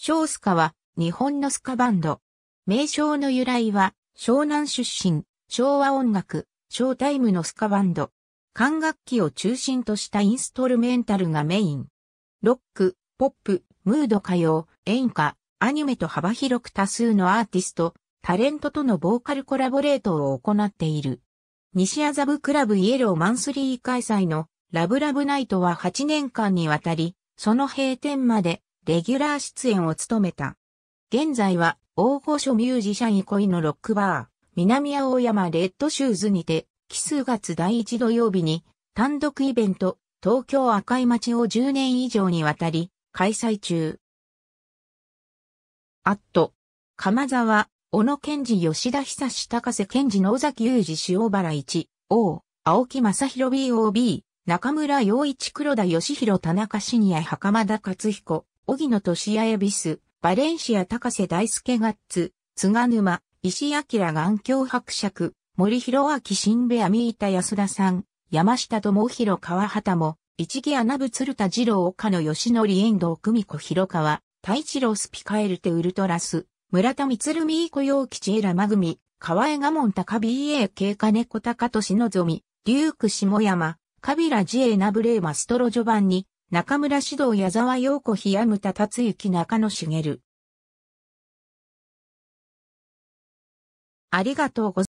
小スカは日本のスカバンド。名称の由来は湘南出身、昭和音楽、ショータイムのスカバンド。管楽器を中心としたインストルメンタルがメイン。ロック、ポップ、ムード歌謡、演歌、アニメと幅広く多数のアーティスト、タレントとのボーカルコラボレートを行っている。西麻布クラブイエローマンスリー開催のラブラブナイトは8年間にわたり、その閉店までレギュラー出演を務めた。現在は、大御所ミュージシャン憩いのロックバー、南青山レッドシューズにて、奇数月第1土曜日に、単独イベント、東京赤い町を10年以上にわたり、開催中。あっと、鎌沢、小野賢治吉田久志高瀬健二の尾崎裕二塩原一、王、青木正弘 BOB、中村洋一黒田義弘田中信也袴田勝彦、荻野俊也恵比寿、バレンシア高瀬大輔ガッツ、菅沼、石明眼鏡伯爵、森弘明新部屋三板安田さん、山下智弘川畑も、一木穴部鶴田二郎岡野義則遠藤久美子広川、太一郎スピカエルテウルトラス、村田光美伊子陽吉エラマグミ、川江賀門高 BA 経過猫高俊のぞみ、リューク下山、カビラジエナブレーマストロジョバンニ、中村指導矢沢洋子檜山田達之中野茂ありがとうございます。